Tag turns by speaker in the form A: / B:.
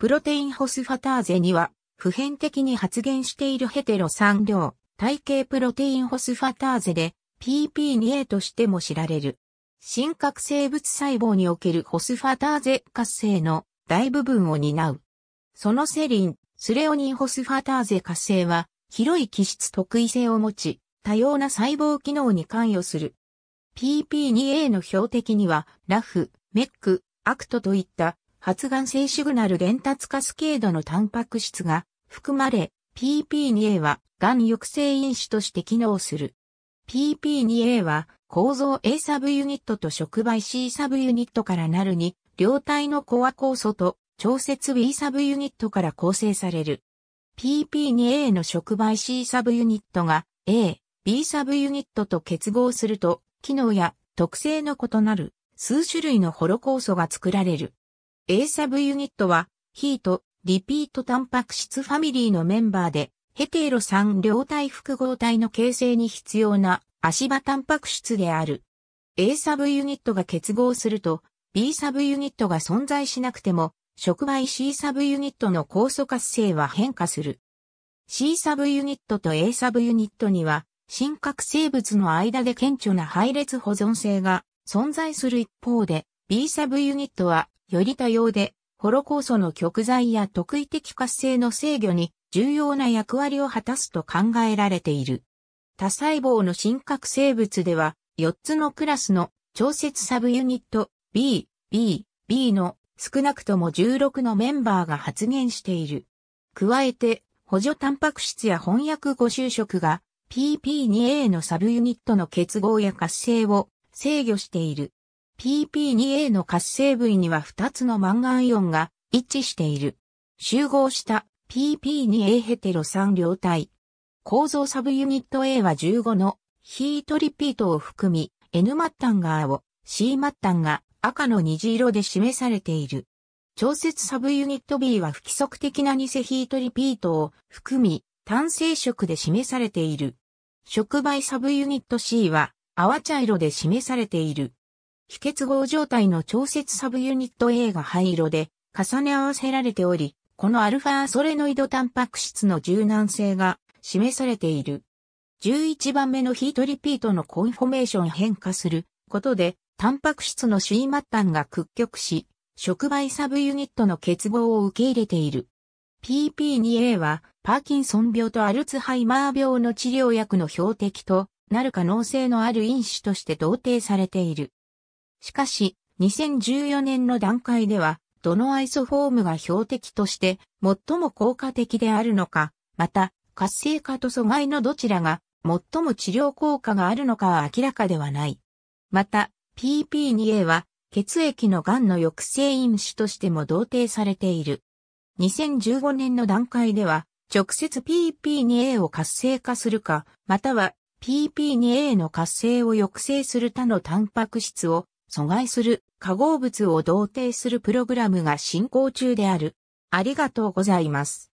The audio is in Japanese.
A: プロテインホスファターゼには、普遍的に発現しているヘテロ3量、体系プロテインホスファターゼで、PP2A としても知られる。真核生物細胞におけるホスファターゼ活性の大部分を担う。そのセリン、スレオニンホスファターゼ活性は、広い基質特異性を持ち、多様な細胞機能に関与する。PP2A の標的には、ラフ、メック、アクトといった発がん性シグナル伝達カスケードのタンパク質が含まれ、PP2A は、がん抑制因子として機能する。PP2A は、構造 A サブユニットと触媒 C サブユニットからなるに、両体のコア酵素と調節 B サブユニットから構成される。PP2A の触媒 C サブユニットが A、B サブユニットと結合すると、機能や特性の異なる数種類のホロ酵素が作られる。A サブユニットは、ヒート、リピートタンパク質ファミリーのメンバーで、ヘテロ3両体複合体の形成に必要な足場タンパク質である。A サブユニットが結合すると、B サブユニットが存在しなくても、触媒 C サブユニットの酵素活性は変化する。C サブユニットと A サブユニットには、真核生物の間で顕著な配列保存性が存在する一方で、B サブユニットはより多様で、ホロコーの極材や特異的活性の制御に重要な役割を果たすと考えられている。多細胞の真核生物では、4つのクラスの調節サブユニット B、B、B の少なくとも16のメンバーが発現している。加えて、補助タンパク質や翻訳ご就職が PP2A のサブユニットの結合や活性を制御している。PP2A の活性部位には2つのマンガンイオンが一致している。集合した PP2A ヘテロ3両体。構造サブユニット A は15のヒートリピートを含み N 末端が青、C 末端が赤の虹色で示されている。調節サブユニット B は不規則的な偽ヒートリピートを含み単性色で示されている。触媒サブユニット C は泡茶色で示されている。非結合状態の調節サブユニット A が灰色で重ね合わせられており、このアルファソレノイドタンパク質の柔軟性が示されている。11番目のヒートリピートのコンフォメーション変化することで、タンパク質の C 末端が屈曲し、触媒サブユニットの結合を受け入れている。PP2A は、パーキンソン病とアルツハイマー病の治療薬の標的となる可能性のある因子として同定されている。しかし、2014年の段階では、どのアイソフォームが標的として最も効果的であるのか、また活性化と阻害のどちらが最も治療効果があるのかは明らかではない。また PP2A は血液の癌の抑制因子としても同定されている。2015年の段階では直接 PP2A を活性化するか、または PP2A の活性を抑制する他のタンパク質を阻害する化合物を同定するプログラムが進行中である。ありがとうございます。